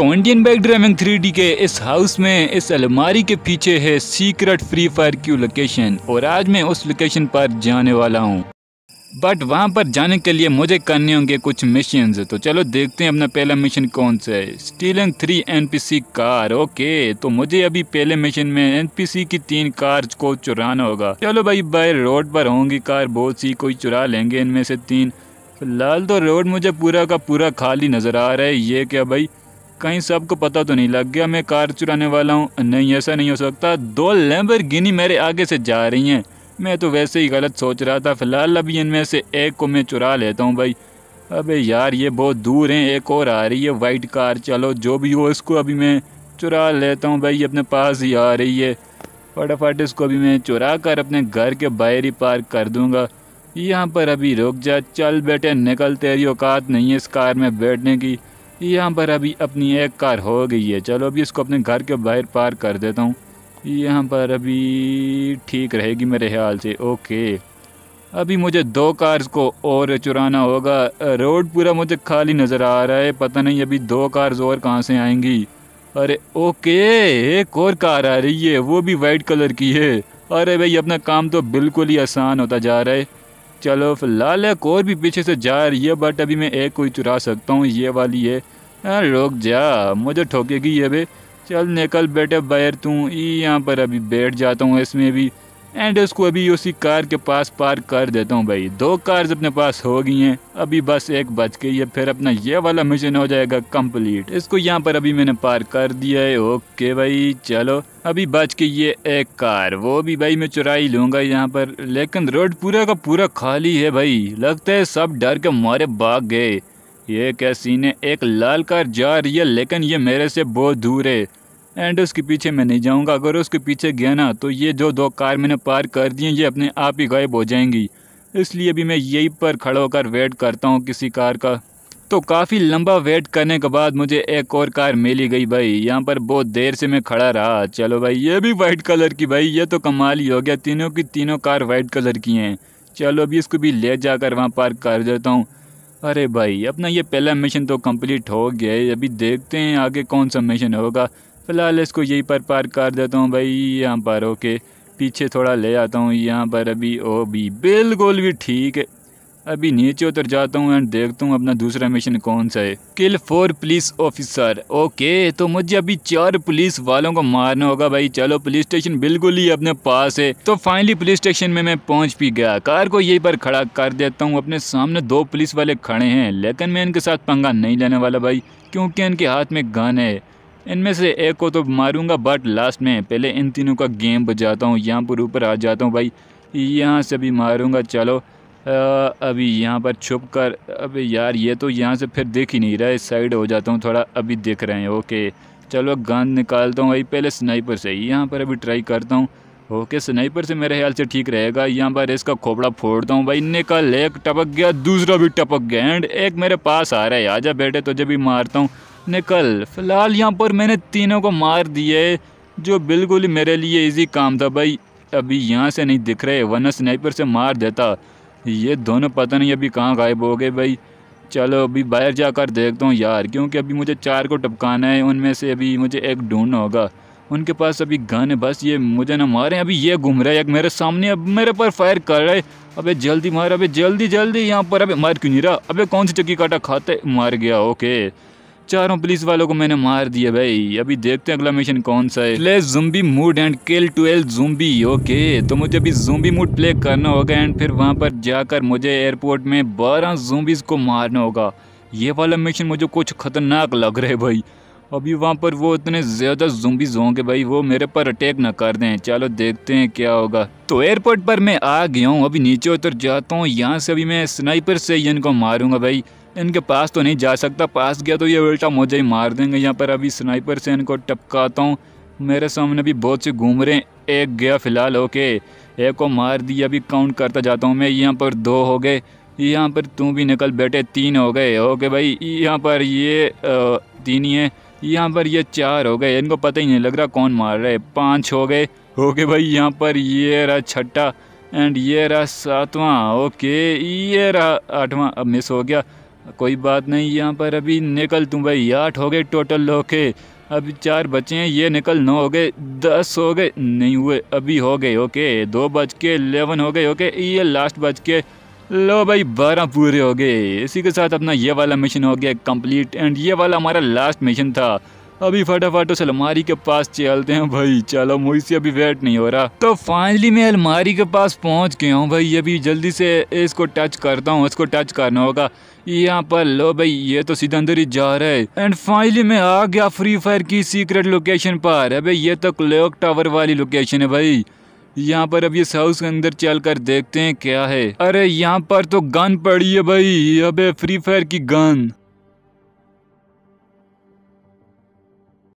तो Indian back driving three के इस हाउस में इस अलमारी के पीछे है सीक्रेट फ्री फायर की लोकेशन और आज मैं उस लोकेशन पर जाने वाला हूँ बट वहाँ पर जाने के लिए मुझे करने होंगे कुछ मिशन तो चलो देखते हैं अपना पहला मिशन कौन सा है stealing three NPC car okay तो मुझे अभी पहले मिशन में एनपीसी की तीन कार को चुराना होगा चलो भाई बाय रोड पर होंगी कार बहुत सी कोई चुरा लेंगे इनमें से तीन फिलहाल तो रोड मुझे पूरा का पूरा खाली नज़र आ रहा है ये क्या भाई कहीं सबको पता तो नहीं लग गया मैं कार चुराने वाला हूँ नहीं ऐसा नहीं हो सकता दो लैम्बर गिनी मेरे आगे से जा रही हैं मैं तो वैसे ही गलत सोच रहा था फ़िलहाल अभी इनमें से एक को मैं चुरा लेता हूँ भाई अबे यार ये बहुत दूर हैं एक और आ रही है वाइट कार चलो जो भी हो इसको अभी मैं चुरा लेता हूँ भाई अपने पास ही आ रही है फटाफट इसको अभी मैं चुरा कर अपने घर के बाहर ही पार्क कर दूँगा यहाँ पर अभी रुक जा चल बेटे निकल तेरी औकात नहीं है इस कार में बैठने की यहाँ पर अभी अपनी एक कार हो गई है चलो अभी इसको अपने घर के बाहर पार कर देता हूँ यहाँ पर अभी ठीक रहेगी मेरे ख्याल से ओके अभी मुझे दो कार्स को और चुराना होगा रोड पूरा मुझे खाली नज़र आ रहा है पता नहीं अभी दो कार्स और कहाँ से आएंगी अरे ओके एक और कार आ रही है वो भी वाइट कलर की है अरे भाई अपना काम तो बिल्कुल ही आसान होता जा रहा है चलो फिलहाल एक और भी पीछे से जा रही है बट अभी मैं एक कोई चुरा सकता हूँ ये वाली है यार रोक जा मुझे ठोकेगी ये भी चल निकल बैठे बैर तू यहाँ पर अभी बैठ जाता हूँ इसमें भी एंड उसको अभी उसी कार के पास पार्क कर देता हूँ भाई दो कार्स अपने पास हो गई हैं अभी बस एक बच गई है फिर अपना ये वाला मिशन हो जाएगा कंप्लीट इसको यहाँ पर अभी मैंने पार्क कर दिया है ओके भाई चलो अभी बच के ये एक कार वो भी भाई मैं चुराई लूंगा यहाँ पर लेकिन रोड पूरा का पूरा खाली है भाई लगता है सब डर के मारे भाग गए ये क्या सीन है एक लाल कार जा रही है लेकिन ये मेरे से बहुत दूर है एंड उसके पीछे मैं नहीं जाऊँगा अगर उसके पीछे गया ना तो ये जो दो कार मैंने पार कर दी हैं ये अपने आप ही गायब हो जाएंगी इसलिए भी मैं यहीं पर खड़ा होकर वेट करता हूँ किसी कार का तो काफ़ी लंबा वेट करने के बाद मुझे एक और कार मिली गई भाई यहाँ पर बहुत देर से मैं खड़ा रहा चलो भाई ये भी वाइट कलर की भाई ये तो कमाल ही हो गया तीनों की तीनों कार वाइट कलर की हैं चलो अभी इसको भी ले जाकर वहाँ पार्क कर देता हूँ अरे भाई अपना ये पहला मिशन तो कंप्लीट हो गया है अभी देखते हैं आगे कौन सा मिशन होगा फ़िलहाल इसको यहीं पर पार कर देता हूँ भाई यहाँ पर ओके पीछे थोड़ा ले आता हूँ यहाँ पर अभी ओ भी बिल्कुल भी ठीक है अभी नीचे उतर जाता हूँ एंड देखता हूँ अपना दूसरा मिशन कौन सा है kill four police officer okay तो मुझे अभी चार पुलिस वालों को मारना होगा भाई चलो पुलिस स्टेशन बिल्कुल ही अपने पास है तो फाइनली पुलिस स्टेशन में मैं पहुँच भी गया कार को यहीं पर खड़ा कर देता हूँ अपने सामने दो पुलिस वाले खड़े हैं लेकिन मैं इनके साथ पंगा नहीं लेने वाला भाई क्योंकि इनके हाथ में गन है इनमें से एक को तो मारूंगा बट लास्ट में पहले इन तीनों का गेम बजाता हूँ यहाँ पर ऊपर आ जाता हूँ भाई यहाँ से भी मारूंगा चलो आ, अभी यहाँ पर छुप कर अभी यार ये तो यहाँ से फिर देख ही नहीं रहा है साइड हो जाता हूँ थोड़ा अभी देख रहे हैं ओके चलो गंद निकालता हूँ भाई पहले स्नाइपर से यहाँ पर अभी ट्राई करता हूँ ओके स्नाइपर से मेरे ख्याल से ठीक रहेगा यहाँ पर इसका खोपड़ा फोड़ता हूँ भाई निकल एक टपक गया दूसरा भी टपक गया एंड एक मेरे पास आ रहा है आजा तो जब भी मारता हूँ आपने कल फ़िलहाल यहाँ पर मैंने तीनों को मार दिए है जो बिल्कुल मेरे लिए इजी काम था भाई अभी यहाँ से नहीं दिख रहे वरना स्नाइपर से मार देता ये दोनों पता नहीं अभी कहाँ गायब हो गए भाई चलो अभी बाहर जाकर देखता हूँ यार क्योंकि अभी मुझे चार को टपकाना है उनमें से अभी मुझे एक ढूंढना होगा उनके पास अभी गन है बस ये मुझे ना मारे अभी ये घूम रहा है एक मेरे सामने अब मेरे पर फायर कर रहे अबे जल्दी मार अबे जल्दी जल्दी यहाँ पर अबे मार क्यों नहीं रहा अबे कौन सी चक्की काटा खाते मार गया ओके चारों पुलिस वालों को मैंने मार दिया भाई अभी देखते हैं अगला मिशन कौन सा है play zombie mode and kill twelve zombie okay तो मुझे अभी जुम्बी मूड प्ले करना होगा एंड फिर वहाँ पर जाकर मुझे एयरपोर्ट में बारह जुम्बीज को मारना होगा ये वाला मिशन मुझे कुछ खतरनाक लग रहा है भाई अभी वहाँ पर वो इतने ज़्यादा जुम्बीज होंगे भाई वो मेरे पर अटैक ना कर दें चलो देखते हैं क्या होगा तो एयरपोर्ट पर मैं आ गया हूँ अभी नीचे उतर जाता हूँ यहाँ से अभी मैं स्नाइपर से ही इनको मारूंगा भाई इनके पास तो नहीं जा सकता पास गया तो ये उल्टा मुझे ही मार देंगे यहाँ पर अभी स्नाइपर से इनको टपकाता हूँ मेरे सामने भी बहुत से घूम रहे हैं एक गया फ़िलहाल ओके एक को मार दिया अभी काउंट करता जाता हूँ मैं यहाँ पर दो हो गए यहाँ पर तू भी निकल बैठे तीन हो गए ओके भाई यहाँ पर ये तीन ही है यहाँ पर ये चार हो गए इनको पता ही नहीं लग रहा कौन मार रहा है पाँच हो गए ओके भाई यहाँ पर ये रहा छठा एंड ये रहा सातवां ओके ये रहा आठवां अब मिस हो गया कोई बात नहीं यहाँ पर अभी निकल तू भाई आठ हो गए टोटल लोग के अभी चार बचे हैं ये निकल नौ हो गए दस हो गए नहीं हुए अभी हो गए ओके दो बज के एलेवन हो गए ओके ये लास्ट बज के लो भाई बारह पूरे हो गए इसी के साथ अपना ये वाला मिशन हो गया कंप्लीट एंड ये वाला हमारा लास्ट मिशन था अभी फटाफट उस अलमारी के पास चलते हैं भाई चलो मुझसे अभी वेट नहीं हो रहा तो फाइनली मैं अलमारी के पास पहुंच गया हूँ भाई अभी जल्दी से इसको टच करता हूँ इसको टच करना होगा यहाँ पर लो भाई ये तो सीधे अंदर ही जा रहा है एंड फाइनली मैं आ गया फ्री फायर की सीक्रेट लोकेशन पर अभी ये तो क्लॉक टावर वाली लोकेशन है भाई यहाँ पर अब इस हाउस के अंदर चल कर देखते हैं क्या है अरे यहाँ पर तो गन पड़ी है भाई अबे फ्री फायर की गन